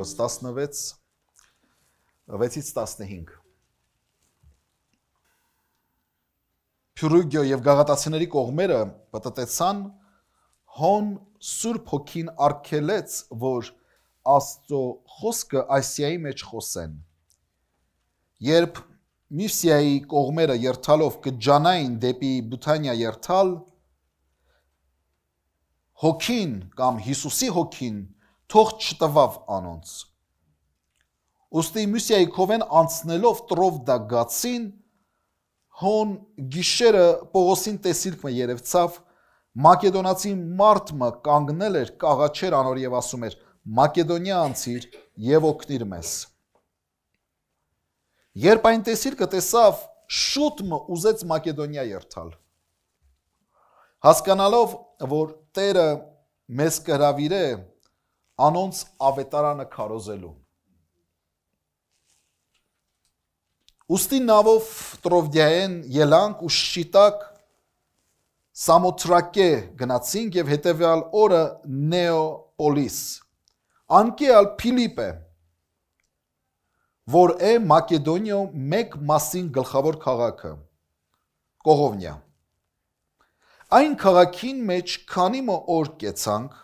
Ղուկաս 16 6-ից 15 Փյուրուգիո եւ գաղատացիների կողմերը պատտեցան հոն Սուրբ Հոգին արգելեց, որ Աստծո խոսքը Ասիայի մեջ խոսեն։ Երբ Միսիայի կողմերը երթալով կջանային դեպի Բութանիա երթալ, հոգին կամ Հիսուսի հոգին թող չտվավ անոնց։ Ոստի Մուսիայի կովեն անցնելով Տրովդա գացին հոն գիշերը Պողոսին տեսիլքը երևցավ Մակեդոնացի մարդը կանգնել էր կաղաչեր անոր եւ ասում էր Մակեդոնիա անցիր եւ օգնիր մեզ։ Երբ այն տեսիլքը տեսավ, շուտ մը ուզեց Մակեդոնիա երթալ։ Հասկանալով, որ Տերը մեզ կհրավիրե անոնց ավետարանը քարոզելու։ Ոստի նավով Տրովդիայեն ելանք ու շիտակ Սամոթրակե գնացինք եւ հետեւյալ օրը Նեոպոլիս։ Անկեալ Փիլիպը որ է Մակեդոնիա մեկ մասին գլխավոր քաղաքը Կողովնյա։ Այն քաղաքին մեջ քանի մը օր կեցանք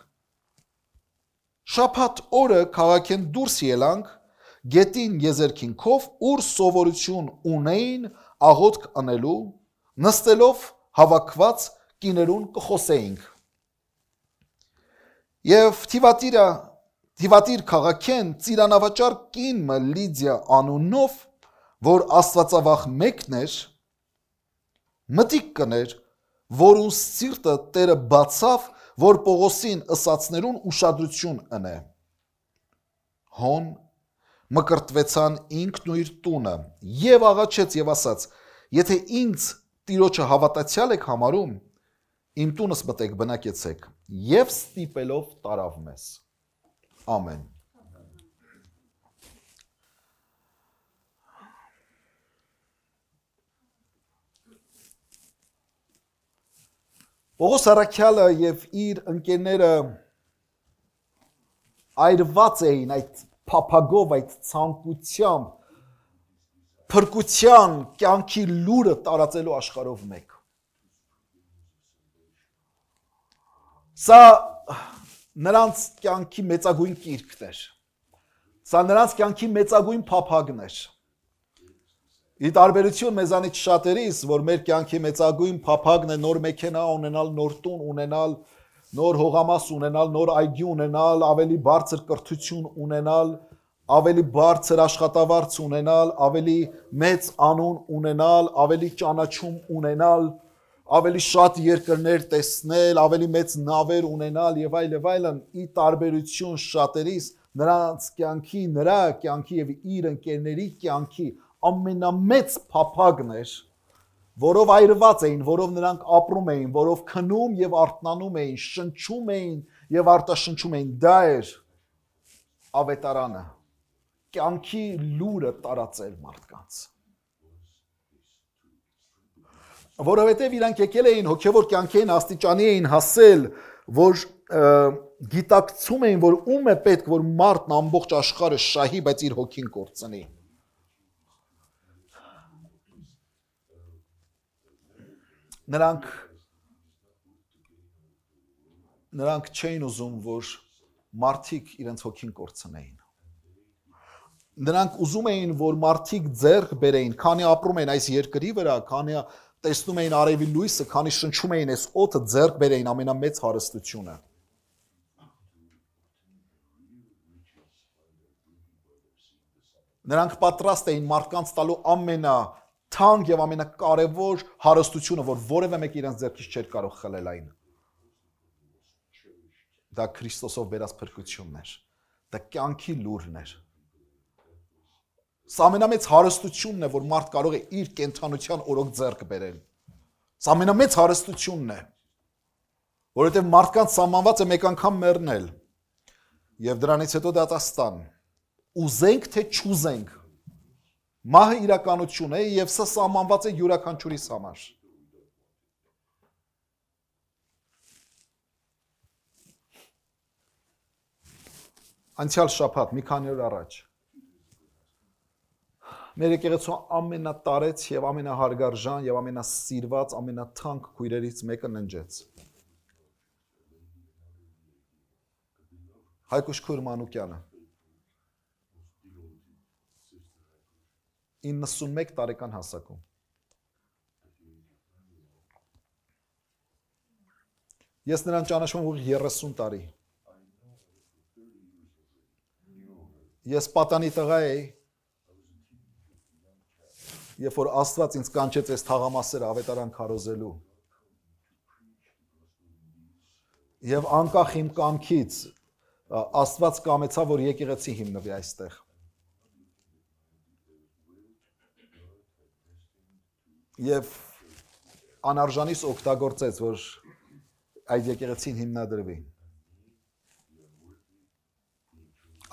Շաբաթ օրը քաղաքեն դուրս ելանք գետին եզերքինքով, ուր սովորություն ունեին աղոտք անելու, նստելով հավաքված կիներուն կխոսեինք։ Եվ Թիվատիրը Թիվատիր քաղաքեն ծիրանավաճար կին Լիդիա անունով, որ աստվածավախ մեկն էր, մտիկ կներ, որ ու սիրտը Տերը բացավ որ Պողոսին ըսացներուն ուշադրություն ընե։ Հոն մկրտվեցան ինքն ու իր տունը եւ աղաչեց եւ ասաց. Եթե ինձ Տիրոջը հավատացյալ եք համարում, իմ տունս մտեք, բնակեցեք եւ ստիպելով տարավ մեզ։ Ամեն։ Պողոս Արաքյալը եւ իր ընկերները այրված էին այդ փափագով, այդ ցանկությամբ փրկության կյանքի լուրը տարածելու աշխարհով մեկ։ Սա նրանց կյանքի մեծագույն կիրքն էր։ Սա նրանց կյանքի մեծագույն փափագն էր։ Ի տարբերություն մեզանից շատերից, որ մեր կյանքի մեծագույն փափագն է նոր մեքենա ունենալ, նոր տուն ունենալ, նոր հողամաս ունենալ, նոր այգի ունենալ, ավելի բարձր կրթություն ունենալ, ավելի բարձր աշխատավարձ ունենալ, ավելի մեծ անուն ունենալ, ավելի ճանաչում ունենալ, ավելի շատ երկրներ տեսնել, ավելի մեծ նավեր ունենալ եւ այլ եւ այլն, ի տարբերություն շատերից նրանց կյանքի, նրա կյանքի եւ իր ընկերների կյանքի ամենամեծ փափագն էր, որով այրված էին, որով նրանք ապրում էին, որով քնում եւ արթնանում էին, շնչում էին եւ արտաշնչում էին, դա էր ավետարանը։ Կյանքի լուրը տարածել մարդկանց որովհետև իրանք եկել էին հոգևոր կյանքին աստիճանի էին հասել, որ գիտակցում էին, որ ում է պետք, որ մարդն ամբողջ աշխարհը շահի, բայց իր հոգին կորցնի։ նրանք նրանք չէին ուզում, որ մարդիկ իրենց հոգին կորցնեին։ Նրանք ուզում էին, որ մարդիկ ձեռք բերեին, քանի ապրում են այս երկրի վրա, քանի տեսնում էին արևի լույսը, քանի շնչում էին այս օդը, ձեռք բերեին ամենամեծ հարստությունը։ Նրանք պատրաստ էին մարդկանց տալու ամենա թանկ եւ ամենակարևոր հարստությունը, որ որևէ մեկ իրենց ձեռքից չէր կարող խլել այն։ Դա Քրիստոսով վերած փրկությունն էր։ Դա կյանքի լուրն էր։ Սա ամենամեծ հարստությունն է, որ մարդ կարող է իր կենթանության օրոք ձեռք բերել։ Սա ամենամեծ հարստությունն է։ Որովհետեւ մարդկանց սահմանված է մեկ անգամ մեռնել։ Եվ դրանից հետո դատաստան։ Ուզենք թե չուզենք, Մահը իրականություն է եւ սա սահմանված է յուրաքանչյուրիս համար։ Անցյալ շաբաթ մի քանի օր առաջ մեր եկեղեցու ամենատարեց եւ ամենահարգարժան եւ ամենասիրված ամենաթանկ քույրերից մեկը ննջեց Հայկուշ Քուրմանուկյանը 91 տարեկան հասակում։ Ես նրան ճանաչում ուղիղ 30 տարի։ Ես պատանի տղա էի։ Երբ որ Աստված ինձ կանչեց այս թաղամասերը ավետարան քարոզելու։ Եվ անկախ իմ կամքից Աստված կամեցա, որ եկեղեցի հիմնվի այստեղ։ եւ անարժանից օգտագործեց, որ այդ եկեղեցին հիմնադրվի։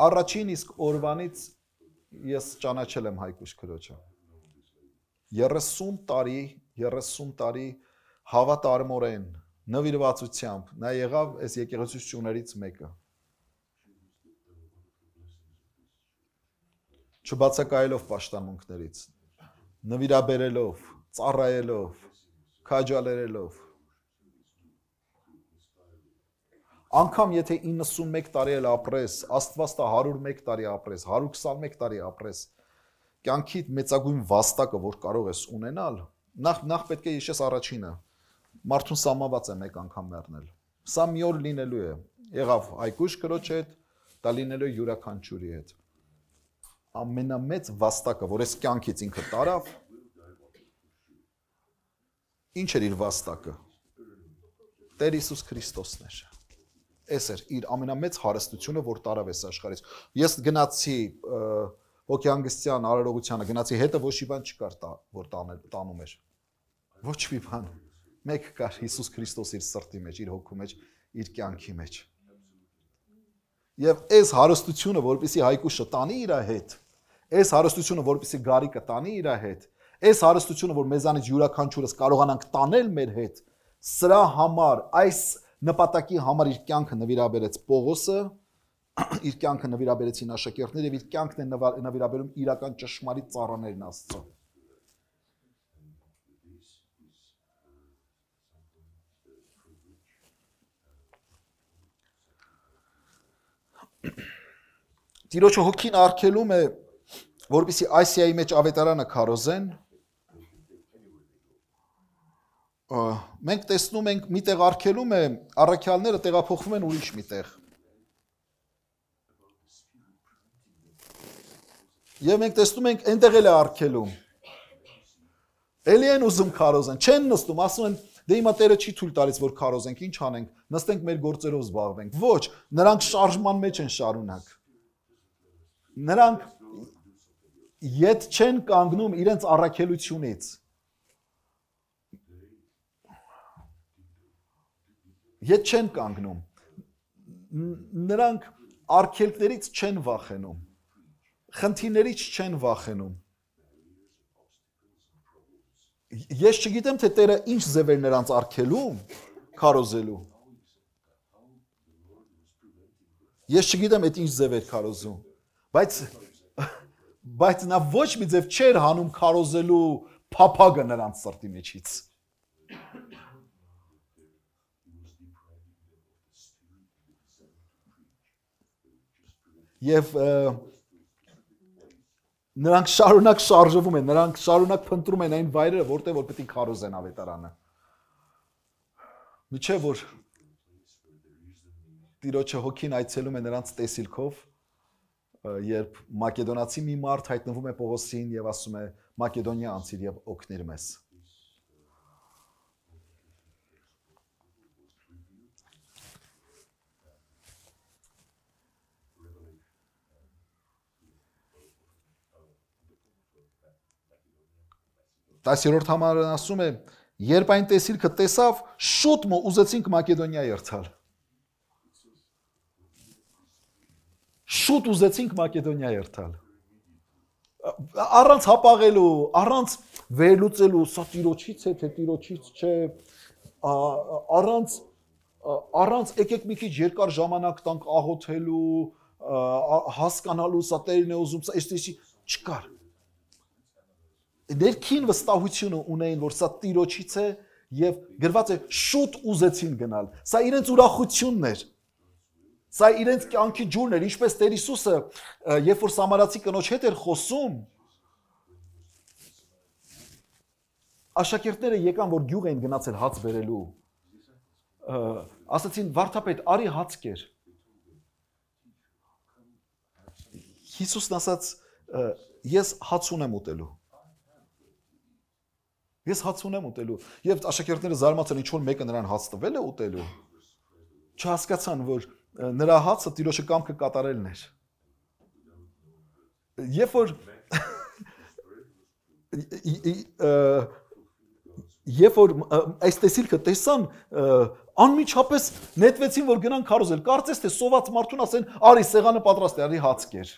Առաջին իսկ օրվանից ես ճանաչել եմ Հայկուշ քրոջը։ 30 տարի, 30 տարի հավատարմորեն նվիրվածությամբ նա եղավ այս եկեղեցություններից մեկը։ Չբացակայելով պաշտամունքներից, նվիրաբերելով ծառայելով, քաջալերելով։ Անկամ եթե 91 տարի էլ ապրես, Աստված տա 101 տարի ապրես, 121 տարի ապրես, կյանքիդ մեծագույն վաստակը, որ կարող ես ունենալ, նախ նախ պետք է հիշես առաջինը։ Մարդուն սամաված է մեկ անգամ մեռնել։ Սա մի օր լինելու է։ Եղավ այկուշ քրոջ հետ, դա լինելու յուրաքանչյուրի հետ։ Ամենամեծ վաստակը, որ ես կյանքից ինքը տարավ, Ինչ էր իր վաստակը։ Տեր Հիսուս Քրիստոսն էր։ Էս էր իր ամենամեծ հարստությունը, որ տարավ էս աշխարհից։ Ես գնացի հոգեհանգստյան արարողությանը, գնացի հետը ոչ մի բան չկար, որ տանել տանում էր։ Ոչ մի բան։ Մեկ կար Հիսուս Քրիստոս իր սրտի մեջ, իր հոգու մեջ, իր կյանքի մեջ։ Եվ այս հարստությունը, որովհետեւ հայկուշը տանի իր հետ, այս հարստությունը, որովհետեւ Գարիկը տանի իր հետ, Այս հարստությունը, որ մեզանից յուրաքանչյուրս կարողանանք տանել մեր հետ, սրա համար, այս նպատակի համար իր կյանքը նվիրաբերեց Պողոսը, իր կյանքը նվիրաբերեցին աշակերտները եւ իր կյանքն են նվիրաբերում իրական ճշմարիտ ծառաներն Աստծո։ Տիրոջ հոգին արկելում է, որբիսի Ասիայի մեջ ավետարանը քարոզեն, մենք տեսնում ենք միտեղ արկելում է առաքյալները տեղափոխվում են ուրիշ միտեղ Եվ մենք տեսնում ենք այնտեղ էլ է արկելում։ Էլի են ուզում քարոզեն, չեն նստում, ասում են դե հիմա Տերը չի թույլ տալիս որ քարոզենք, ինչ անենք, նստենք մեր գործերով զբաղվենք։ Ոչ, նրանք շարժման մեջ են շարունակ։ Նրանք իդ չեն կանգնում իրենց առաքելությունից։ Ետ չեն կանգնում։ Նրանք արկելքներից չեն վախենում։ Խնդիրներից չեն վախենում։ Ես չգիտեմ թե Տերը ինչ ձևեր նրանց արկելում, քարոզելու։ Ես չգիտեմ այդ ինչ ձև էր քարոզում, բայց բայց նա ոչ մի ձև չէր հանում քարոզելու փափագը նրանց սրտի մեջից։ եւ նրանք շարունակ շարժվում են, նրանք շարունակ փնտրում են այն վայրերը, որտեղ որ պետք է քարոզեն ավետարանը։ Միչեւ որ Տիրոջը հոգին այցելում է նրանց տեսիլքով, երբ մակեդոնացի մի մարդ հայտնվում է Պողոսին եւ ասում է Մակեդոնիա անցիր եւ օգներ մեզ։ 10-րդ համարն ասում է. երբ այն տեսիլքը տեսավ, շուտ մո ուզեցինք Մակեդոնիա երթալ։ Շուտ ուզեցինք Մակեդոնիա երթալ։ Առանց հապաղելու, առանց վերլուծելու, սա տիրոջից է, թե տիրոջից չէ, առանց առանց եկեք մի քիչ երկար ժամանակ տանք աղոթելու, հասկանալու սա տերն է ուզում, սա էստեսի չկար ներքին վստահությունը ունեին, որ սա Տիրոջից է եւ գրված է շուտ ուզեցին գնալ։ Սա իրենց ուրախությունն էր։ Սա իրենց կյանքի ջուրն էր, ինչպես Տեր Հիսուսը, երբ որ Սամարացի կնոջ հետ էր խոսում, աշակերտները եկան, որ գյուղ էին գնացել հաց բերելու։ Ասացին Վարդապետ, արի հաց կեր։ Հիսուսն ասաց, ես հաց ունեմ ուտելու Ես հաց ունեմ ուտելու եւ աշակերտները զարմացան ինչ որ մեկը նրան հաց տվել է ուտելու։ Չհասկացան, որ նրա հացը տիրոջը կամքը կատարելն էր։ Երբ որ երբ որ այս տեսիլքը տեսան, անմիջապես նետվեցին, որ գնան քարոզել։ Կարծես թե սոված մարդուն ասեն, «Արի, սեղանը պատրաստ է, արի հաց կեր»։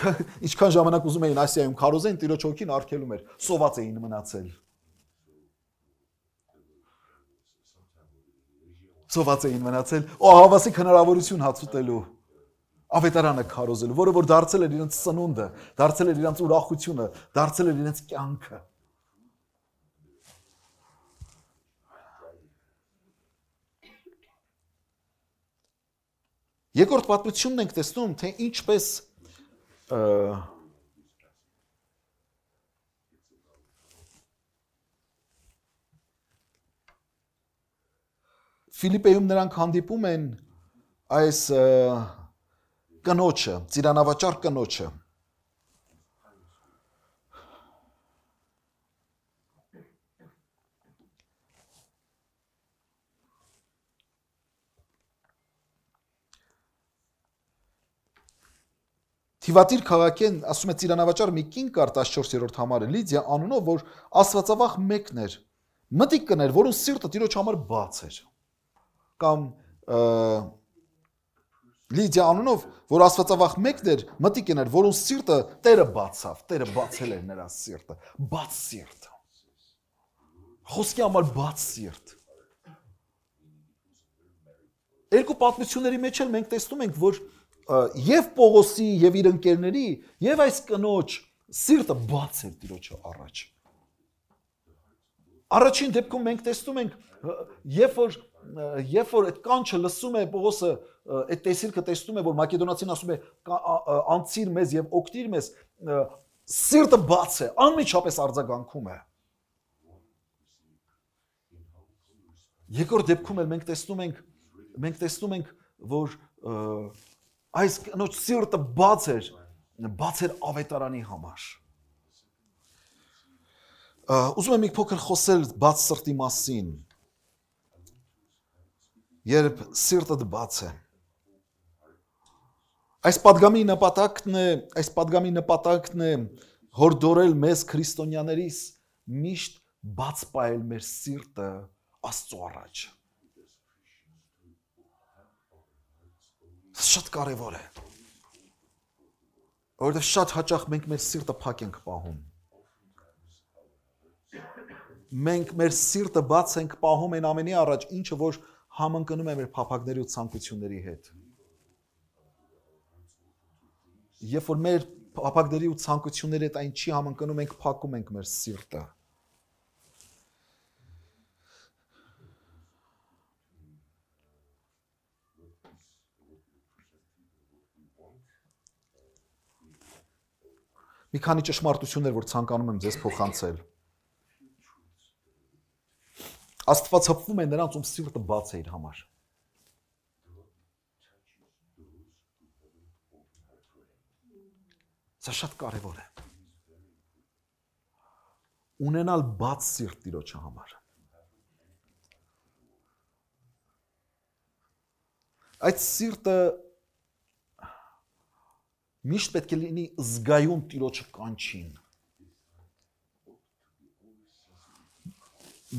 ինչքան ժամանակ ուզում էին Ասիայում քարոզեն, տիրոջ հոգին արգելում էր, սոված էին մնացել։ Սոված էին մնացել, օ հավասիկ հնարավորություն հացուտելու ավետարանը քարոզել, որը որ դարձել էր իրենց ծնունդը, դարձել էր իրենց ուրախությունը, դարձել էր իրենց կյանքը։ Երկրորդ պատմությունն ենք տեսնում, թե ինչպես Ֆիլիպեում նրանք հանդիպում են այս կնոջը, ծիրանավաճառ կնոջը Թիվատիր քաղաքեն ասում է Ծիրանավաճար մի կին կար 14-րդ համարը Լիդիա անունով, որ աստվածավախ մեկն էր։ Մտիկ կներ, որոնց սիրտը Տիրոջ համար բաց էր։ Կամ Լիդիա անունով, որ աստվածավախ մեկն էր, մտիկ կներ, որոնց սիրտը Տերը բացավ, Տերը բացել էր նրա սիրտը, բաց սիրտ։ Խոսքի համար բաց սիրտ։ Երկու պատմությունների մեջ էլ մենք տեսնում ենք, որ եւ Պողոսի եւ իր ընկերների եւ այս կնոջ սիրտը բաց էր Տիրոջը առաջ։ Առաջին դեպքում մենք տեսնում ենք երբ որ երբ որ այդ կանչը լսում է Պողոսը այդ տեսիլքը տեսնում է որ մակեդոնացին ասում է անցիր մեզ եւ օգտիր մեզ սիրտը բաց է անմիջապես արձագանքում է Երկրորդ դեպքում էլ մենք տեսնում ենք մենք տեսնում ենք որ և, այս կնոջ սիրտը բաց էր, բաց էր ավետարանի համար։ Ուզում եմ մի փոքր խոսել բաց սրտի մասին։ Երբ սիրտը բաց է։ Այս падգամի նպատակն է, այս падգամի նպատակն է հորդորել մեզ քրիստոնյաներիս միշտ բաց պահել մեր սիրտը Աստծո առաջ։ Սա շատ կարևոր է։ Որովհետև շատ հաճախ մենք մեր սիրտը փակ ենք պահում։ Մենք մեր սիրտը բաց ենք պահում այն ամենի առաջ, ինչը որ համընկնում է մեր փափագների ու ցանկությունների հետ։ Երբ որ մեր փափագների ու ցանկությունների հետ այն չի համընկնում, մենք փակում ենք մեր սիրտը։ մի քանի ճշմարտություններ, որ ցանկանում եմ ձեզ փոխանցել։ Աստված հպվում է նրանց, ում սիրտը բաց է իր համար։ Սա շատ կարևոր է։ Ունենալ բաց սիրտ Տիրոջը համար։ Այդ սիրտը միշտ պետք է լինի զգայուն տիրոջը կանչին։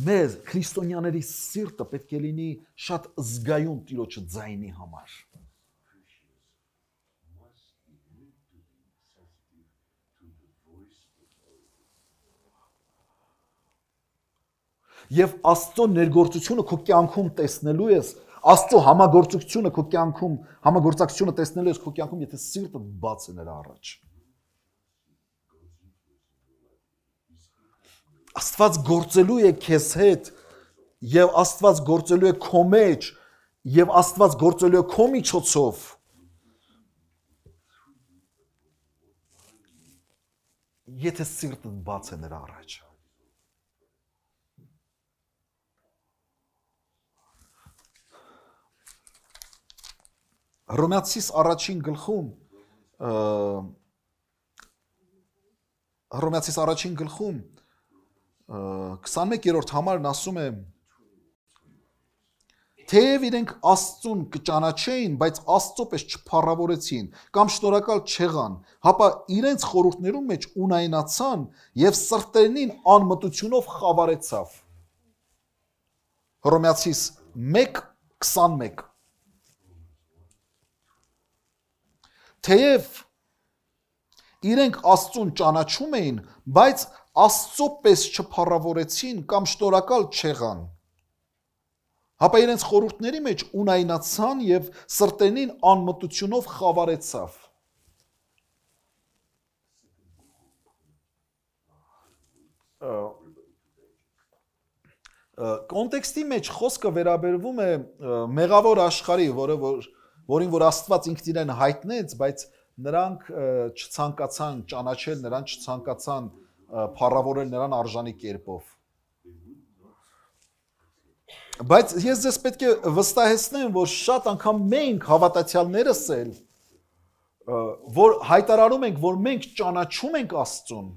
Մեր քրիստոնյաների սիրտը պետք է լինի շատ զգայուն տիրոջը ձայնի համար։ Եվ Աստծո ներգործությունը քո կյանքում տեսնելու ես, Աստծո համագործակցությունը քո կյանքում, համագործակցությունը տեսնելու ես քո կյանքում, եթե սիրտը բաց է նրա առաջ։ Աստված գործելու է քեզ հետ եւ Աստված գործելու է քո մեջ եւ Աստված գործելու է քո միջոցով։ Եթե սիրտը բաց է նրա առաջ։ Հռոմեացիս առաջին գլխում Հռոմեացիս առաջին գլխում 21-րդ համարն ասում է Թեև իրենք Աստծուն կճանաչեին, բայց Աստծո պես չփառավորեցին կամ շնորհակալ չեղան, հապա իրենց խորհուրդներում մեջ ունայնացան եւ սրտերին անմտությունով խավարեցավ։ Հռոմեացիս 1:21 թեև իրենք Աստծուն ճանաչում էին, բայց Աստծո պես չփառավորեցին կամ շնորհակալ չեղան։ Հապա իրենց խորհուրդների մեջ ունայնացան եւ սրտերին անմտությունով խավարեցավ։ կոնտեքստի մեջ խոսքը վերաբերվում է մեղավոր աշխարհի, որը որ, որ որին որ Աստված ինքն իրեն հայտնեց, բայց նրանք չցանկացան ճանաչել նրան, չցանկացան փառավորել նրան արժանի կերպով։ Բայց ես ձեզ պետք է վստահեցնեմ, որ շատ անգամ մենք հավատացյալներս էլ որ հայտարարում ենք, որ մենք ճանաչում ենք Աստծուն,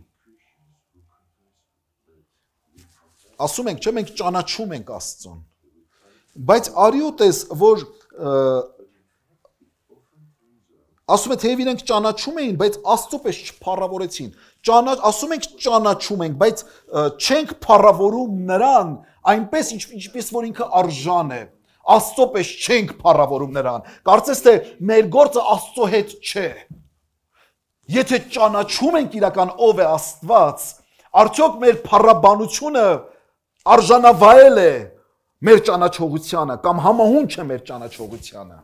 ասում ենք, չէ, մենք ճանաչում ենք Աստծուն։ Բայց արիոտ էս, որ Ասում է թեև իրենք ճանաչում էին, բայց Աստծո պես չփառավորեցին։ Ճանաչ, ասում ենք ճանաչում ենք, բայց չենք փառավորում նրան այնպես ինչ, ինչպես որ ինքը արժան է։ Աստծո պես չենք փառավորում նրան։ Կարծես թե մեր գործը Աստծո հետ չէ։ Եթե ճանաչում ենք իրական ով է Աստված, արդյոք մեր փառաբանությունը արժանավայել է մեր ճանաչողությանը կամ համահունչ է մեր ճանաչողությանը։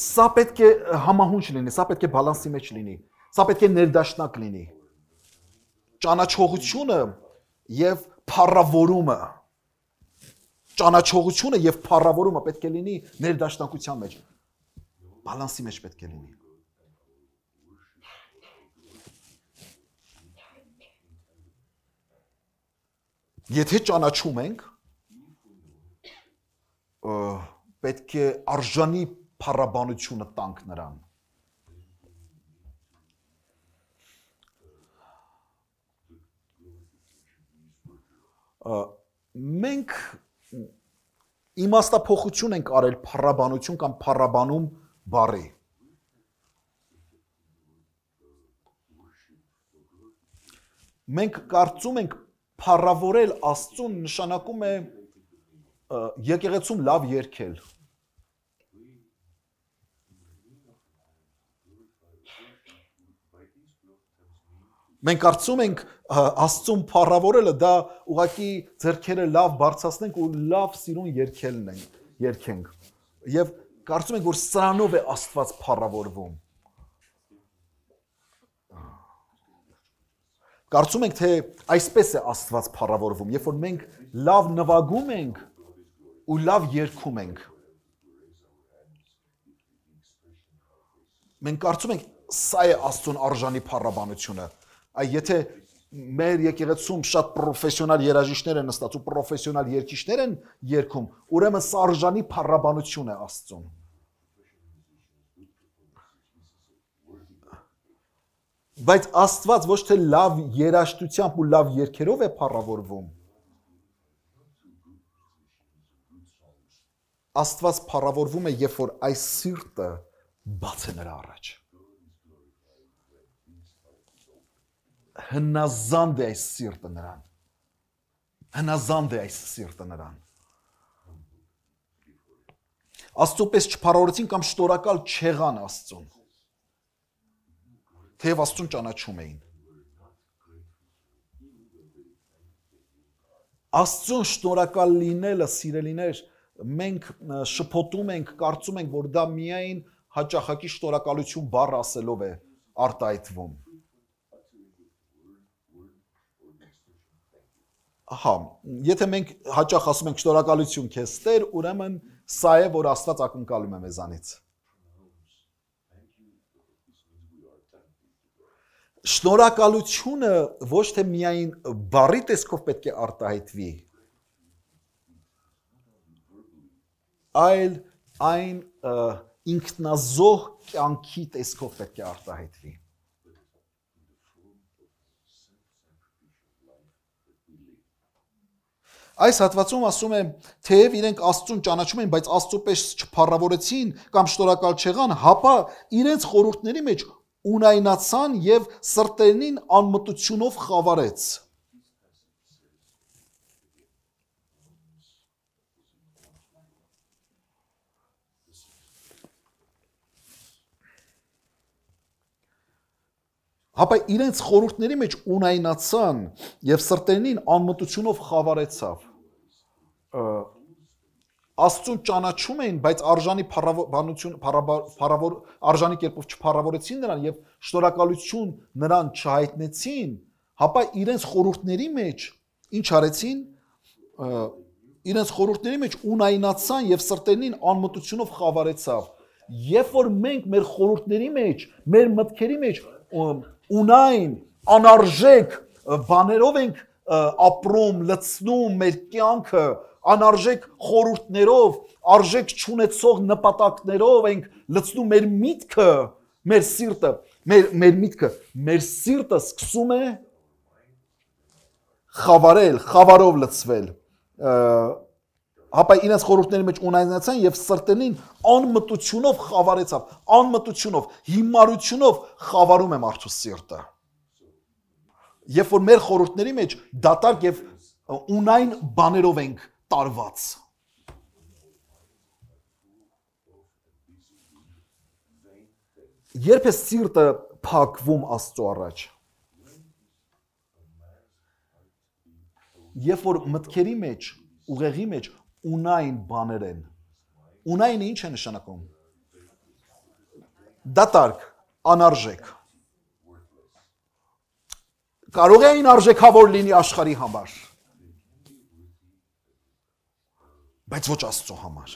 սա պետք է համահունչ լինի, սա պետք է բալանսի մեջ լինի։ Սա պետք է ներդաշնակ լինի։ Ճանաչողությունը եւ փառավորումը ճանաչողությունը եւ փառավորումը պետք է լինի ներդաշնակության մեջ։ Բալանսի մեջ պետք է լինի։ Եթե ճանաչում ենք, պետք է արժանի փառաբանությունը տանք նրան։ Ա, մենք իմաստափոխություն ենք արել փառաբանություն կամ փառաբանում բարի։ Մենք կարծում ենք փառավորել Աստծուն նշանակում է եկեղեցում լավ երկել, Մենք կարծում ենք Աստծուն փառավորելը դա ուղակի зерքերը լավ բարձրացնենք ու լավ սիրուն երկելն ենք, երկենք։ Եվ կարծում ենք, որ սրանով է Աստված փառավորվում։ Կարծում ենք, թե այսպես է Աստված փառավորվում, երբ որ մենք լավ նվագում ենք ու լավ երգում ենք։ Մենք կարծում ենք, սա է Աստծուն արժանի փառաբանությունը այ եթե մեր եկեղեցում շատ պրոֆեսիոնալ երաժիշտներ են նստած ու պրոֆեսիոնալ երգիչներ են երգում, ուրեմն սարժանի փառաբանություն է Աստծուն։ Բայց Աստված ոչ թե լավ երաժշտությամբ ու լավ երգերով է փառավորվում։ Աստված փառավորվում է, երբ որ այս սիրտը բաց է նրա առաջ։ հնազանդ է այս սիրտը նրան։ Հնազանդ է այս սիրտը նրան։ Աստծո պես չփարորեցին կամ շտորակալ չեղան Աստծուն։ Թեև Աստծուն ճանաչում էին։ Աստծուն շնորհակալ լինելը, սիրելիներ, մենք շփոթում ենք, կարծում ենք, որ դա միայն հաճախակի շնորհակալություն բառ ասելով է արտահայտվում։ Ահա, եթե մենք հաճախ ասում ենք շնորհակալություն քեզ Տեր, ուրեմն սա է, որ Աստված ակնկալում է մեզանից։ Շնորհակալությունը ոչ թե միայն բառի տեսքով պետք է արտահայտվի, այլ այն ինքնազոհ կյանքի տեսքով պետք է արտահայտվի։ Այս հատվածում ասում է, թեև իրենք Աստծուն ճանաչում են, բայց Աստծո պես չփառավորեցին կամ շնորհակալ չեղան, հապա իրենց խորհուրդների մեջ ունայնացան եւ սրտերին անմտությունով խավարեց։ Հապա իրենց խորհուրդների մեջ ունայնացան եւ սրտերին անմտությունով խավարեցավ։ Աստծո ճանաչում էին, բայց արժանի փառաբանություն փառավոր արժանի կերպով չփառավորեցին նրան եւ շնորհակալություն նրան չհայտնեցին, հապա իրենց խորհուրդների մեջ ինչ արեցին իրենց խորհուրդների մեջ ունայնացան եւ սրտերին անմտությունով խավարեցավ։ Երբ որ մենք մեր խորհուրդների մեջ, մեր մտքերի մեջ ունայն անարժեք բաներով ենք ապրում, լցնում մեր կյանքը, անարժեք խորուրդներով, արժեք չունեցող նպատակներով ենք լցնում մեր միտքը, մեր սիրտը, մեր մեր միտքը, մեր սիրտը սկսում է խավարել, խավարով լցվել։ Հապա ինձ խորհուրդների մեջ ունայնացան եւ սրտերին անմտությունով խավարեցավ, անմտությունով, հիմարությունով խավարում եմ արդյոք սիրտը։ Երբ որ մեր խորհուրդների մեջ դատարկ եւ ունայն բաներով ենք տարված։ Երբ է սիրտը փակվում Աստծո առաջ, երբ որ մտքերի մեջ, ուղեղի մեջ ունայն բաներ են։ Ունայինը ինչ է նշանակում։ Դատարկ, անարժեք։ Կարող էին արժեքավոր լինի աշխարհի համար բայց ոչ Աստծո համար։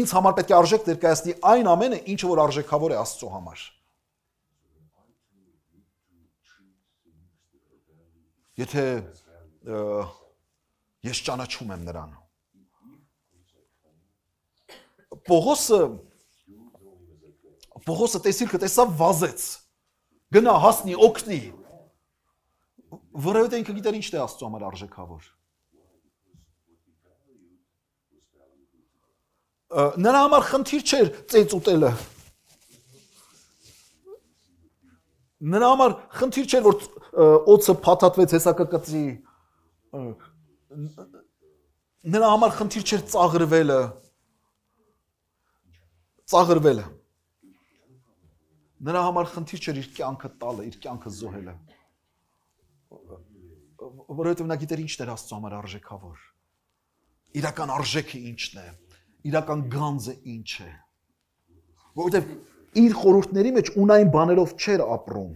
Ինձ համար պետք է արժեք ներկայացնի այն ամենը, ինչը որ արժեքավոր է Աստծո համար։ Եթե ես ճանաչում եմ նրան։ Պողոսը Պողոսը տեսիլքը տեսա վազեց։ Գնա հասնի, օգնի։ Որովհետև դե ինքը գիտեր ինչն է Աստծո համար արժեքավոր։ նրա համար խնդիր չէր ծեծ ուտելը։ Նրա համար խնդիր չէր որ օծը փաթաթվեց հեսակակծի։ Նրա համար խնդիր չէր ծաղրվելը։ Ծաղրվելը։ Նրա համար խնդիր չէր իր կյանքը տալը, իր կյանքը զոհելը։ Որովհետև նա գիտեր ինչն էր Աստծո համար արժեքավոր։ Իրական արժեքը ինչն է։ ինչ իրական գանձը ինչ է։ Որովհետև իր խորհուրդների մեջ ունային բաներով չէր ապրում։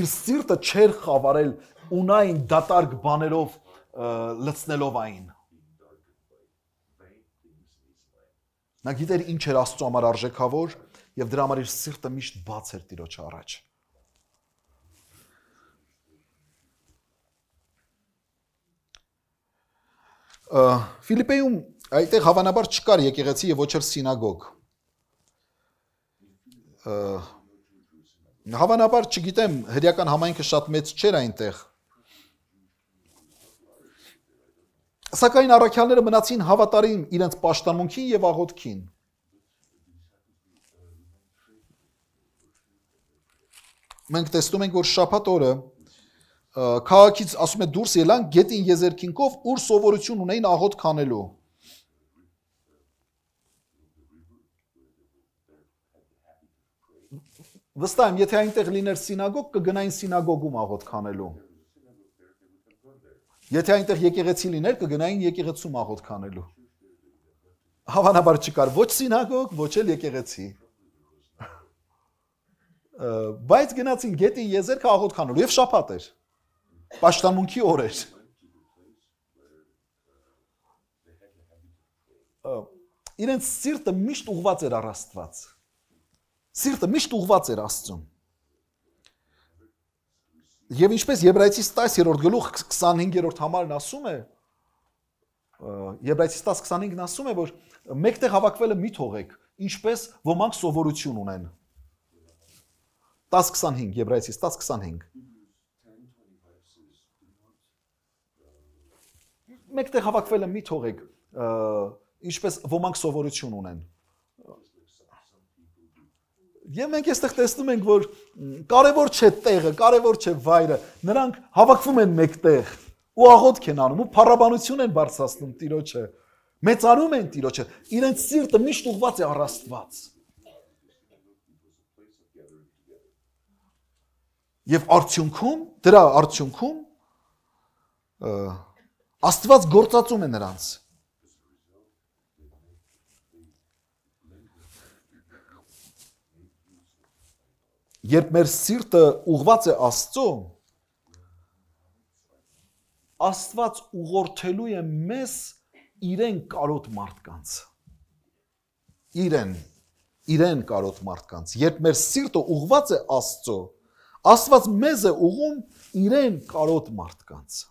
Իր սիրտը չէր խավարել ունային դատարկ բաներով լցնելով այն։ Նա գիտեր ինչ էր Աստծո համար արժեքավոր եւ դրա համար իր սիրտը միշտ բաց էր Տիրոջ առաջ։ Ֆիլիպեում այդտեղ հավանաբար չկար եկեղեցի եւ ոչ էլ սինագոգ։ Հավանաբար չգիտեմ, հրեական համայնքը շատ մեծ չէր այնտեղ։ Սակայն առաքյալները մնացին հավատարիմ իրենց աշտամունքին եւ աղոթքին։ Մենք տեսնում ենք, որ շաբաթ օրը որ քաղաքից ասում է դուրս ելան գետին եզերքինքով ուր սովորություն ունեին աղոտ քանելու Վստահ եմ, եթե այնտեղ լիներ սինագոգ, կգնային սինագոգում աղոտ քանելու։ Եթե այնտեղ եկեղեցի լիներ, կգնային եկեղեցում աղոտ քանելու։ Հավանաբար չկար ոչ սինագոգ, ոչ էլ եկեղեցի։ Բայց գնացին գետի եզերքը աղոտ քանելու եւ շաբաթ էր։ Պաշտամունքի օրեր։ Իրենց սիրտը միշտ ուղված էր առ Աստված։ Սիրտը միշտ ուղված էր Աստծուն։ Եվ ինչպես Եբրայեցիս 10-րդ գլուխ 25-րդ համարն ասում է, Եբրայեցիս 10:25-ն ասում է, որ մեկտեղ հավաքվելը մի թողեք, ինչպես ոմանք սովորություն ունեն։ 10:25 Եբրայեցիս 10:25 մեկտեղ հավաքվելը մի թողեք, ինչպես ոմանք սովորություն ունեն։ Եվ մենք այստեղ տեսնում ենք, որ կարևոր չէ տեղը, կարևոր չէ վայրը, նրանք հավաքվում են մեկտեղ ու աղոթք են անում ու փառաբանություն են բարձրացնում Տիրոջը։ Մեծանում են Տիրոջը։ Իրենց սիրտը միշտ ուղված է առ Աստված։ Եվ արդյունքում, դրա արդյունքում Աստված գործածում է նրանց։ Երբ մեր սիրտը ուղված է Աստծո, Աստված ուղորդելու է մեզ իրեն կարոտ մարդկանց։ Իրեն, իրեն կարոտ մարդկանց։ Երբ մեր սիրտը ուղված է Աստծո, Աստված մեզ է ուղում իրեն կարոտ մարդկանց։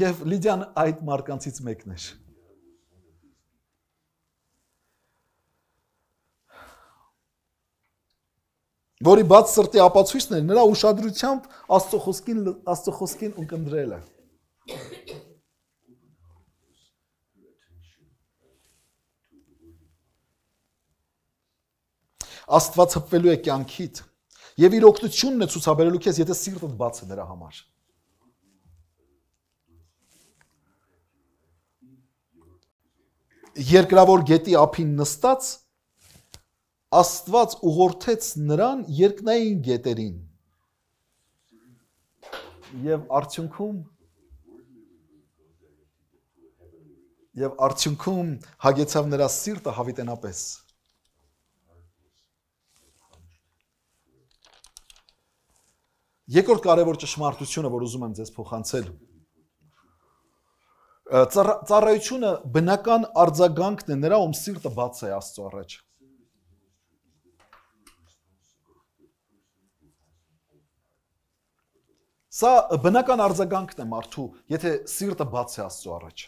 Եվ Լիդիան այդ մարդկանցից մեկն էր։ Որի բաց սրտի ապացույցն էր նրա ուշադրությամբ Աստծո խոսքին Աստծո խոսքին ընկնդրելը։ Աստված հպվելու է կյանքիդ եւ իր օգնությունն է ցուցաբերելու քեզ, եթե սիրտդ բաց է դրա համար։ երկրավոր գետի ափին նստած Աստված ուղորթեց նրան երկնային գետերին։ Եվ արդյունքում եւ արդյունքում հագեցավ նրա սիրտը հավիտենապես։ Երկրորդ կարևոր ճշմարտությունը, որ ուզում եմ ձեզ փոխանցել, ծառայությունը բնական արձագանքն է նրա, ում սիրտը բաց է Աստծո առաջ։ Սա բնական արձագանքն է մարդու, եթե սիրտը բաց է Աստծո առաջ։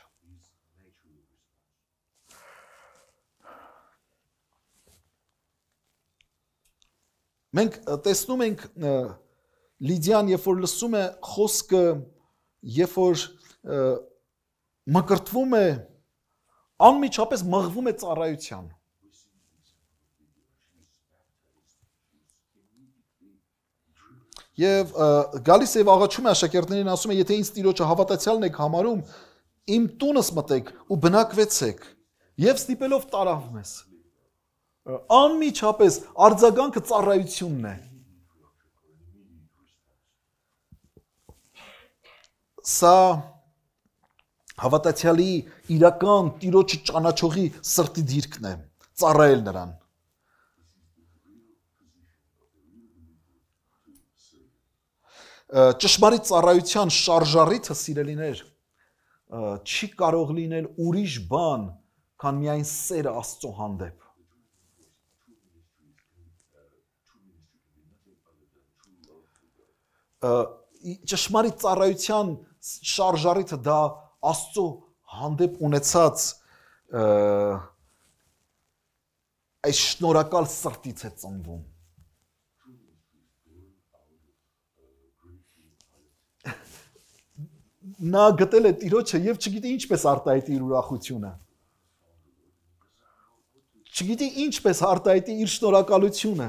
Մենք տեսնում ենք Լիդիան, երբ որ լսում է խոսքը, երբ որ մկրտվում է անմիջապես մղվում է ծառայության։ Եվ գալիս է աղաչում է աշակերտներին ասում է եթե ինձ Տիրոջը հավատացյալն եք համարում իմ տունս մտեք ու բնակվեցեք եւ ստիպելով տարավում ես անմիջապես արձագանքը ծառայությունն է սա հավատացյալի իրական Տիրոջը ճանաչողի սրտի դիրքն է ծառայել նրան ճշմարի ծառայության շարժառիթը սիրելիներ չի կարող լինել ուրիշ բան քան միայն սերը Աստծո հանդեպ ճշմարի ծառայության շարժառիթը դա Աստծո հանդեպ ունեցած այս շնորհակալ սրտից է ծնվում։ Նա գտել է Տիրոջը եւ չգիտի ինչպես արտահայտի իր ուրախությունը։ Չգիտի ինչպես արտահայտի իր շնորհակալությունը։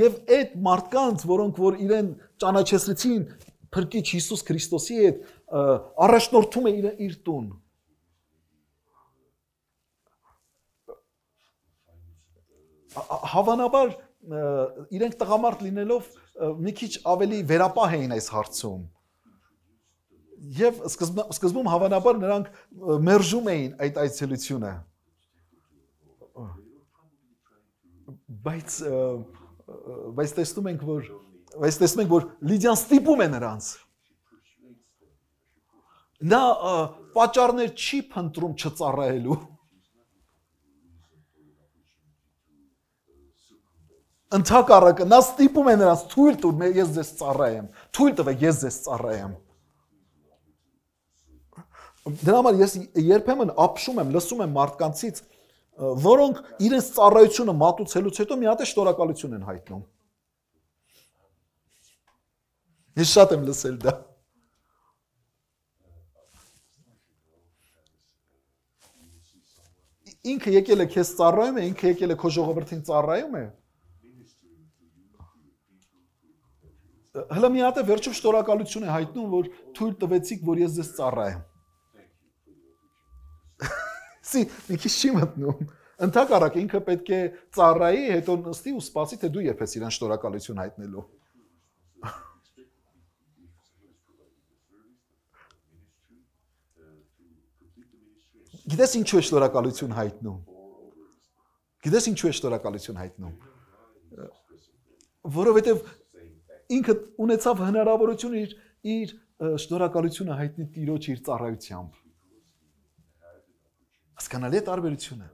Եվ այդ մարդկանց, որոնք որ իրեն ճանաչեցրին Փրկիչ Հիսուս Քրիստոսի հետ, առաջնորդում է իր իր տուն։ Հավանաբար իրենք տղամարդ լինելով մի քիչ ավելի վերապահ էին այս հարցում։ Եվ սկզբում հավանաբար նրանք մերժում էին այդ այցելությունը։ Բայց բայց տեսնում ենք որ բայց տեսնում ենք որ Լիդիան ստիպում է նրանց Նա պատճառներ չի փնտրում չծառայելու։ Ընթակառակը նա ստիպում է նրանց թույլ տուր, ես ձեզ ծառայեմ։ Թույլ տվեք, ես ձեզ ծառայեմ։ Դրա համար ես երբեմն ապշում եմ, լսում եմ մարդկանցից, որոնք իրենց ծառայությունը մատուցելուց հետո մի հատ է շնորհակալություն են հայտնում։ Ես շատ եմ լսել դա։ ինքը եկել է քեզ ծառայում է, ինքը եկել է քո ժողովրդին ծառայում է։ Հələ մի հատ է վերջում շնորհակալություն է հայտնում, որ թույլ տվեցիք, որ ես ձեզ ծառայեմ։ Սի, մի քիչ չի մտնում։ Ընթակարակ ինքը պետք է ծառայի, հետո նստի ու սպասի, թե դու երբ ես իրան շնորհակալություն հայտնելու։ Գիտես ինչու է շնորհակալություն հայտնում։ Գիտես ինչու է շնորհակալություն հայտնում։ Որովհետև ինքը ունեցավ հնարավորություն իր իր շնորհակալությունը հայտնի Տիրոջ իր ծառայությամբ։ Հասկանալի է տարբերությունը։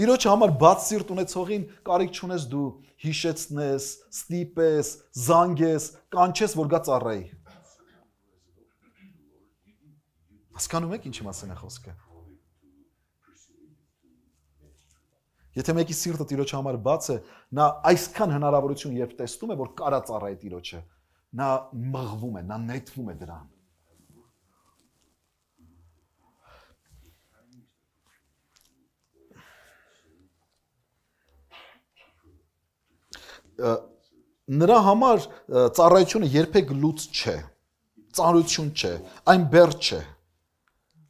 Տիրոջ համար բաց սիրտ ունեցողին կարիք չունես դու հիշեցնես, ստիպես, զանգես, կանչես, որ գա ծառայի։ Հասկանում եք ինչի մասին է խոսքը։ Եթե մեկի սիրտը Տիրոջ համար բաց է, նա այսքան հնարավորություն երբ տեսնում է, որ կարա ծառայի Տիրոջը, նա մղվում է, նա նետվում է դրան։ նրա համար ծառայությունը երբեք լուծ չէ ծառայություն չէ այն բեր չէ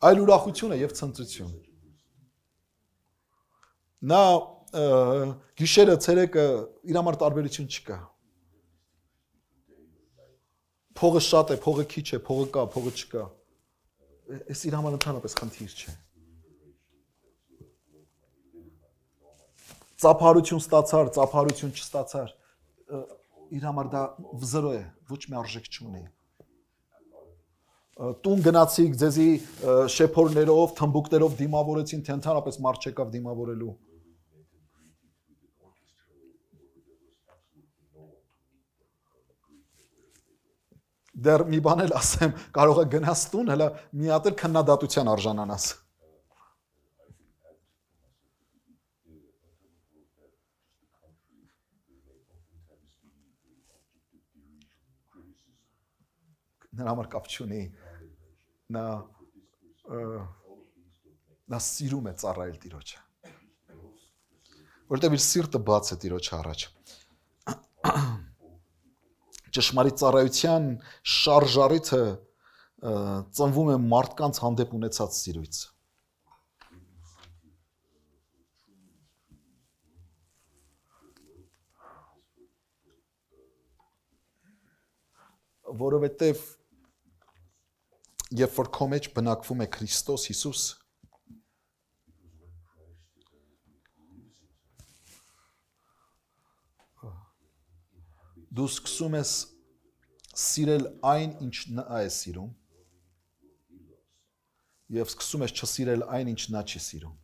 այլ ուրախություն է եւ ցնծություն։ Նա գիշերը ցերեկը իր համար տարբերություն չկա։ Փողը շատ է, փողը քիչ է, փողը կա, փողը չկա։ Էս իր համար ընդհանրապես խնդիր չէ։ Ծափարություն ստացար, ծափարություն չստացար, իր համար դա զրո է, ոչ մի արժեք չունի տուն գնացիք ձեզի շեփորներով, թմբուկներով դիմավորեցին, թե ընդհանրապես մարդ չեկավ դիմավորելու։ Դեռ մի բան էլ ասեմ, կարող է գնաս տուն, հələ մի հատ էլ քննադատության արժանանաս։ Նրա համար կապ չունի նա նա սիրում է ծառայել Տիրոջը որտեղ իր սիրտը բաց է Տիրոջ առաջ ճշմարիտ ծառայության շարժարիթը ծնվում է մարդկանց հանդեպ ունեցած սիրույց որովհետև երբ որ քո մեջ բնակվում է Քրիստոս Հիսուս դու սկսում ես սիրել այն ինչ նա է սիրում եւ սկսում ես չսիրել այն ինչ նա չի սիրում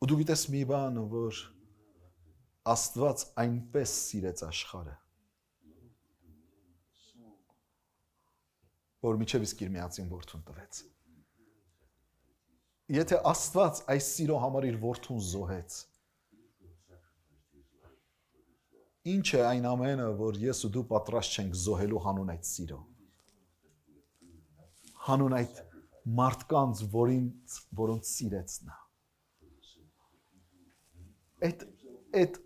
ու դու գիտես մի բան որ Աստված այնպես սիրեց աշխարհը որ միջև իսկ իր միածին որդուն տվեց։ Եթե Աստված այս սիրո համար իր որդուն զոհեց, ինչ է այն ամենը, որ ես ու դու պատրաստ չենք զոհելու հանուն այդ սիրո։ Հանուն այդ մարդկանց, որինց, որոնց սիրեց նա։ Այդ այդ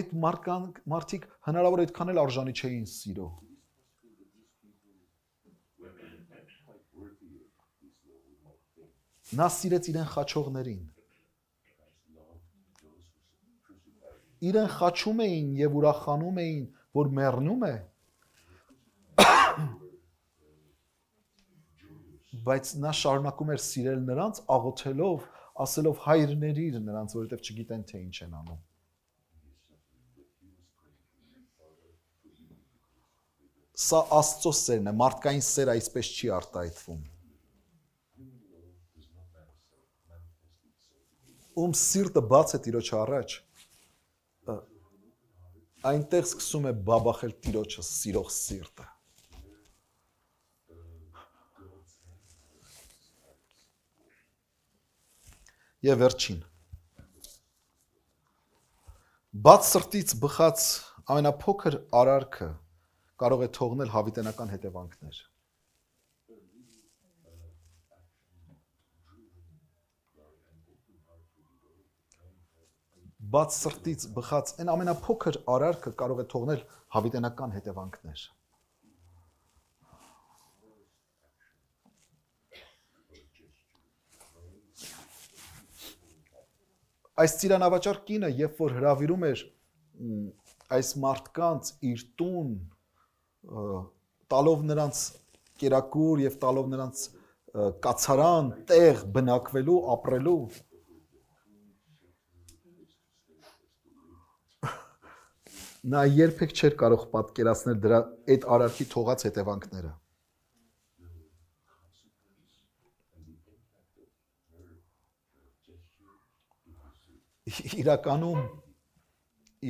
այդ մարդկանց մարդիկ հնարավոր է այդքան էլ արժանի չէին սիրո։ Նա սիրեց իրեն խաչողներին։ Իրեն խաչում էին եւ ուրախանում էին, որ մեռնում է։ Բայց նա շարունակում էր սիրել նրանց աղոթելով, ասելով հայրներիր նրանց, որովհետեւ չգիտեն թե ինչ են անում։ Սա Աստծո սերն է, մարդկային սեր այսպես չի արտահայտվում։ ում սիրտը բաց է Տիրոջ առաջ, այնտեղ սկսում է բաբախել Տիրոջը սիրող սիրտը։ Եվ վերջին։ Բաց սրտից բխած ամենափոքր արարքը կարող է թողնել հավիտենական հետևանքներ։ բաց սրտից բխած այն ամենափոքր արարքը կարող է թողնել հավիտենական հետևանքներ։ Այս ծիրանավաճար կինը, երբ որ հravirում էր այս մարդկանց իր տուն տալով նրանց կերակուր եւ տալով նրանց կացարան, տեղ բնակվելու, ապրելու, նա երբեք չէր կարող պատկերացնել դրա այդ արարքի թողած հետևանքները։ Իրականում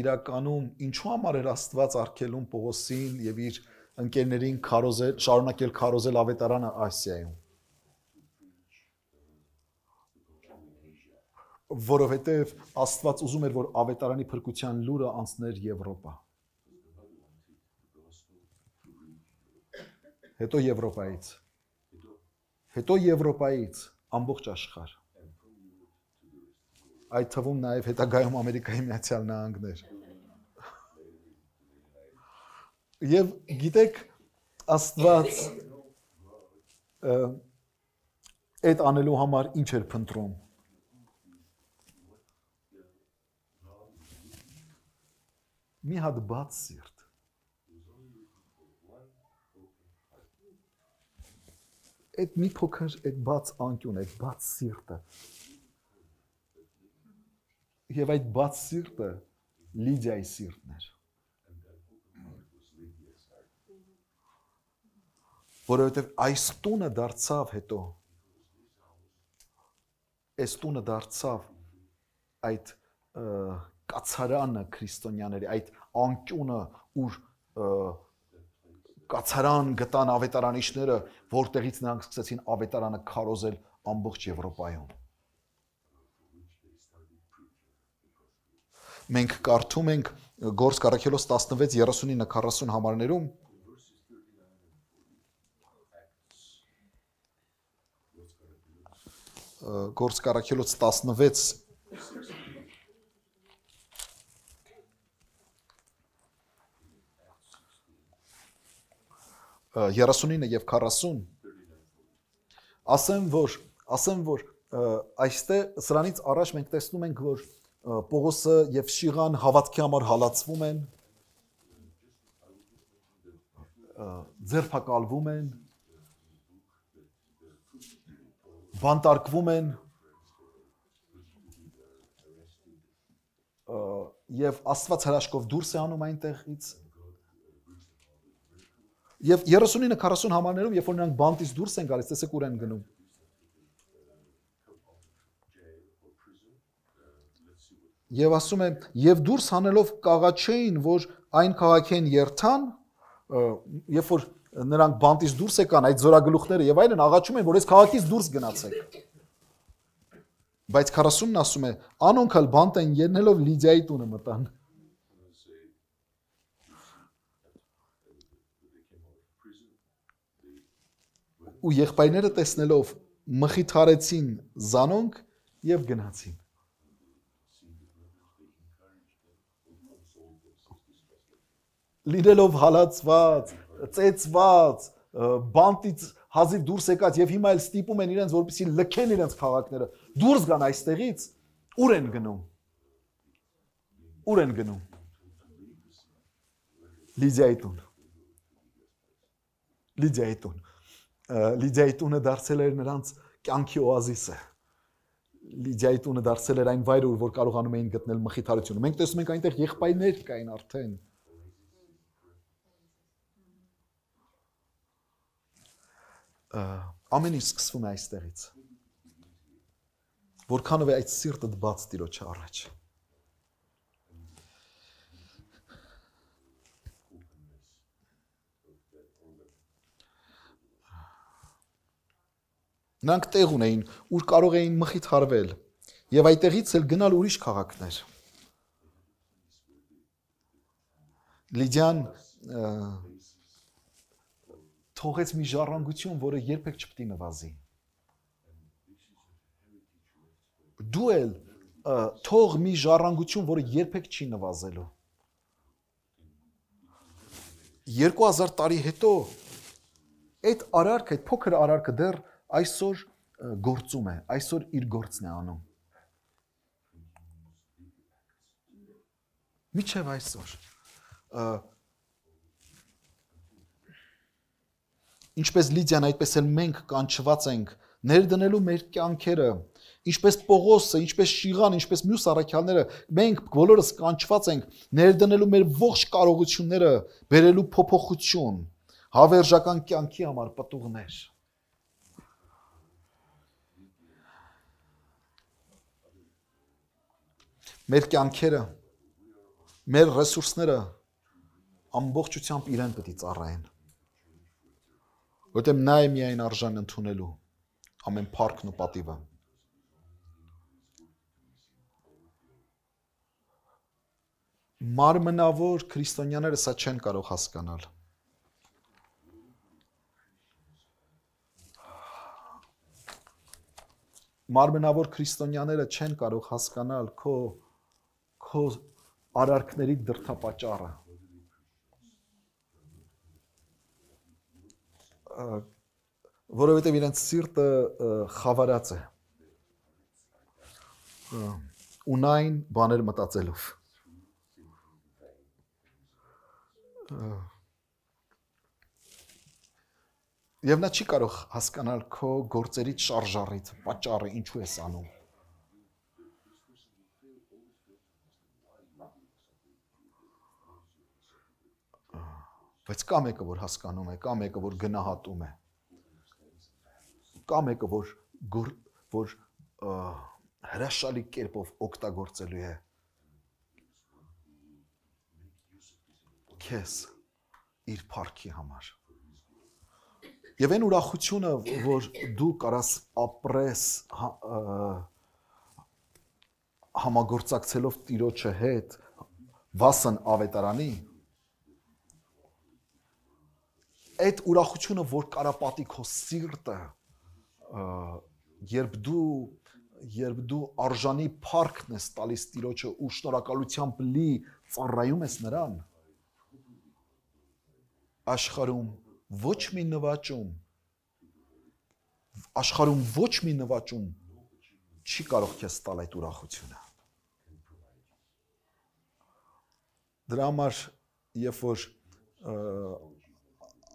իրականում ինչու համար էր Աստված արգելում Պողոսին եւ իր ընկերներին քարոզել, շարունակել քարոզել ավետարանը Ասիայում։ որովհետև Աստված ուզում էր, որ ավետարանի փրկության լուրը անցներ Եվրոպա։ Հետո Եվրոպայից։ Հետո Եվրոպայից ամբողջ աշխարհ։ Այդ թվում նաև հետագայում Ամերիկայի Միացյալ Նահանգներ։ Եվ գիտեք, Աստված այդ անելու համար ինչ էր փնտրում մի հատ բաց սիրտ այդ մի փոքր այդ բաց անկյուն, այդ բաց սիրտը։ Եվ այդ բաց սիրտը Լիդիայի սիրտն էր։ Որովհետև այս տունը դարձավ հետո այս տունը դարձավ այդ կացարանը քրիստոնյաների, այդ անկյունը, ուր կացարան գտան ավետարանիչները, որտեղից նրանք սկսեցին ավետարանը քարոզել ամբողջ Եվրոպայում։ Մենք կարդում ենք Գործ Կարաքելոս 16:39-40 համարներում Գործ Կարաքելոց 16 39 եւ 40 ասեմ որ ասեմ որ այստեղ սրանից առաջ մենք տեսնում ենք որ Պողոսը եւ Շիղան հավատքի համար հալածվում են ձերփակալվում են բանտարկվում են եւ Աստված հրաշքով դուրս է անում այնտեղից Եվ 39-40 համարներում, երբ որ նրանք բանտից դուրս են գալիս, տեսեք ուր են գնում։ Եվ ասում է, եւ դուրս հանելով կաղաչեին, որ այն քաղաքեն երթան, երբ որ նրանք բանտից դուրս եկան այդ զորագլուխները եւ այլն աղաչում են, որ այս քաղաքից դուրս գնացեք։ Բայց 40-ն ասում է, անոնք հալ բանտ են ելնելով Լիդիայի տունը մտան։ ու եղբայրները տեսնելով մխիթարեցին զանոնք եւ գնացին։ Լինելով հալածված, ծեծված, բանտից հազիվ դուրս եկած եւ հիմա էլ ստիպում են իրենց որպեսի լքեն իրենց քաղաքները, դուրս գան այստեղից, ուր են գնում։ Ուր են գնում։ Լիդիայի տուն։ Լիդիայի տուն։ Լիդիայի տունը դարձել էր նրանց կյանքի օազիսը։ Լիդիայի տունը դարձել էր այն վայրը, որ կարողանում էին գտնել մխիթարությունը։ Մենք տեսնում ենք այնտեղ եղբայրներ կային արդեն։ Ամեն ինչ սկսվում է այստեղից։ Որքանով է այդ սիրտը բաց տիրոջ առաջ։ Նրանք տեղ ունեին, ուր կարող էին մխիթ հարվել եւ այդտեղից էլ գնալ ուրիշ քաղաքներ։ Լիդիան թողեց մի ժառանգություն, որը երբեք չպետք է նվազի։ Դու էլ թող մի ժառանգություն, որը երբեք չի նվազելու։ 2000 տարի հետո այդ արարքը, այդ փոքր արարքը դեռ այսօր գործում է, այսօր իր գործն է անում։ Միչև այսօր։ Ինչպես Լիդիան, այդպես էլ մենք կանչված ենք ներդնելու մեր կյանքերը, ինչպես Պողոսը, ինչպես Շիղան, ինչպես մյուս առաքյալները, մենք բոլորս կանչված ենք ներդնելու մեր ողջ կարողությունները, բերելու փոփոխություն, հավերժական կյանքի համար պտուղներ։ մեր կյանքերը, մեր ռեսուրսները ամբողջությամբ իրեն պետք է ծառայեն։ Որտեմ նայ միայն արժան ընդունելու ամեն փառքն ու պատիվը։ մարմնավոր քրիստոնյաները սա չեն կարող հասկանալ։ Մարմնավոր քրիստոնյաները չեն կարող հասկանալ քո կո քո արարքների դրթապաճառը որովհետև իրենց սիրտը խավարած է ունայն բաներ մտածելով Եվ նա չի կարող հասկանալ քո գործերից շարժառիթ, պատճառը ինչու ես անում։ Բայց կա մեկը, որ հասկանում է, կա մեկը, որ գնահատում է։ Կա մեկը, որ որ, որ հրաշալի կերպով օգտագործելու է քեզ իր парքի համար։ Եվ այն ուրախությունը, որ դու կարաս ապրես հա, համագործակցելով Տիրոջը հետ, վասն ավետարանի, այդ ուրախությունը, որ կարա պատի քո սիրտը, երբ դու երբ դու արժանի парքն ես տալիս Տիրոջը ու շնորհակալությամբ լի ծառայում ես նրան, աշխարում ոչ մի նվաճում աշխարում ոչ մի նվաճում չի կարող քեզ տալ այդ ուրախությունը դրա համար երբ որ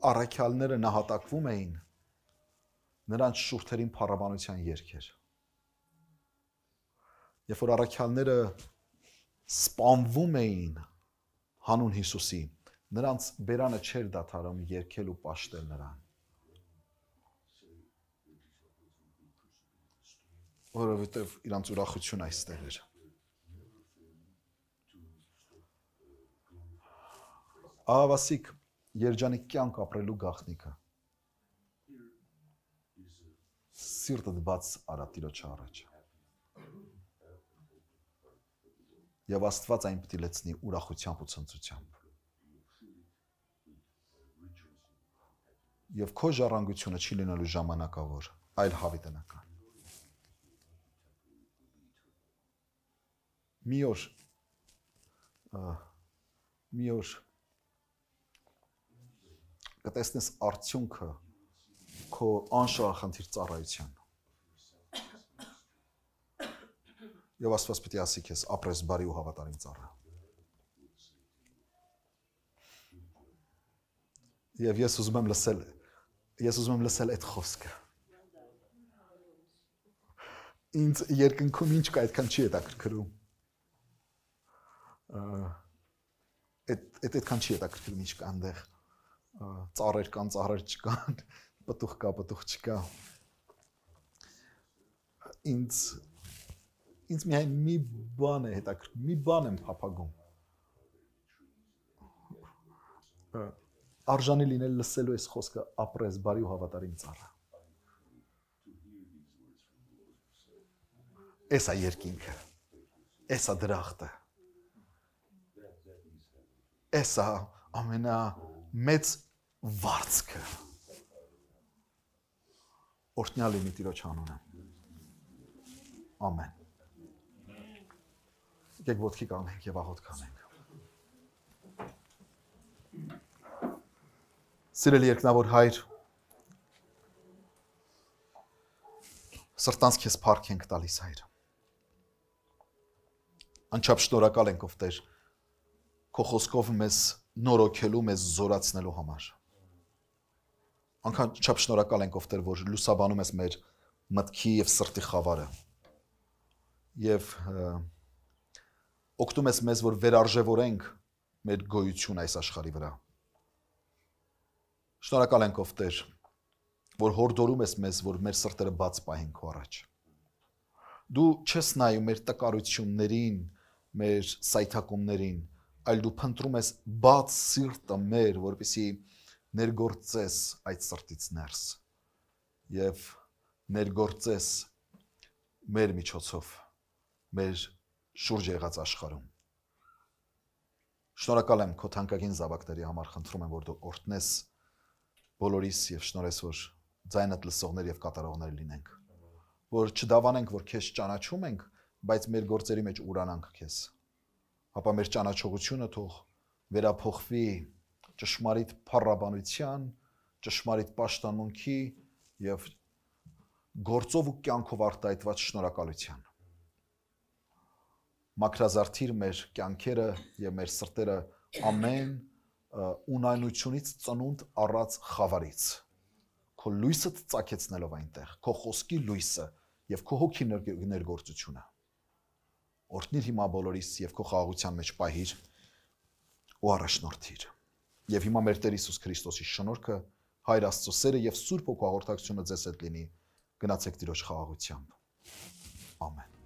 առաքյալները նահատակվում էին նրանց շուրթերին փառաբանության երկեր։ Երբ որ առաքյալները սպանվում էին հանուն Հիսուսի, նրանց բերանը չէր դադարում երկել ու պաշտել նրան։ Որովհետև իրանց ուրախություն այստեղ էր։ Ավասիկ երջանիկ կյանք ապրելու գաղտնիքը։ Սիրտդ բաց արա Տիրոջ առաջ։ Եվ Աստված այն պիտի լեցնի ուրախությամբ ու ցնծությամբ։ Եվ քո ժառանգությունը չի լինելու ժամանակավոր, այլ հավիտենական։ Մի օր մի օր կտեսնես արդյունքը քո անշահախնդիր ծառայության։ Եվ Աստված պիտի ասի քեզ ապրես բարի ու հավատարիմ ծառա։ Եվ ես ուզում եմ լսել, ես ուզում եմ լսել այդ խոսքը։ Ինձ երկնքում ինչ կա, այդքան չի հետաքրքրում։ Այդ այդ այդքան չի հետաքրքրում ինչ կա այնտեղ ծառեր կան, ծառեր չկան, պտուղ կա, պտուղ չկա։ Ինձ ինձ միայն մի բան է հետաքրքրում, մի բան եմ փափագում։ Արժանի լինել լսելու այս խոսքը ապրես բարի ու հավատարիմ ծառը։ Էսա երկինքը։ Էսա դրախտը։ Էսա ամենա մեծ վարձքը օրհնյալ լինի Տիրոջ անունը ամեն եկեք ոդքի կանենք եւ աղոտ կանենք սիրելի երկնավոր հայր սրտանց քեզ փառք ենք տալիս հայր անչափ շնորհակալ ենք ով Տեր քո խոսքով մեզ նորոգելու մեզ զորացնելու համար անկան չափ շնորհակալ ենք ովտեր որ լուսաբանում ես մեր մտքի եւ սրտի խավարը եւ օգտում ես մեզ որ վերարժևորենք մեր գոյություն այս աշխարի վրա շնորհակալ ենք ովտեր որ հորդորում ես մեզ որ մեր սրտերը բաց պահենք քո առաջ դու չես նայում մեր տկարություններին մեր սայթակումներին այլ դու փնտրում ես բաց սիրտը մեր որովհետեւ ներգործես այդ սրտից ներս եւ ներգործես մեր միջոցով մեր շուրջ եղած աշխարհում շնորհակալ եմ քո թանկագին զավակների համար խնդրում եմ որ դու օրտնես բոլորիս եւ շնորհես որ ձայնդ լսողներ եւ կատարողներ լինենք որ չդավանենք որ քեզ ճանաչում ենք բայց մեր գործերի մեջ ուրանանք քեզ ապա մեր ճանաչողությունը թող վերափոխվի ճշմարիտ փառաբանության, ճշմարիտ պաշտամունքի եւ գործով ու կյանքով արտահայտված շնորհակալության։ Մակրազարթիր մեր կյանքերը եւ մեր սրտերը ամեն ունայնությունից ծնունդ առած խավարից քո լույսը ծակեցնելով այնտեղ քո խոսքի լույսը եւ քո հոգի ներգործությունը օրհնիր հիմա բոլորիս եւ քո խաղաղության մեջ պահիր ու առաջնորդիր Եվ հիմա մեր Տեր Հիսուս Քրիստոսի շնորհքը, Հայր Աստծո սերը եւ Սուրբ Հոգու հաղորդակցությունը ձեզ հետ լինի։ Գնացեք Տիրոջ խաղաղությամբ։ Ամեն։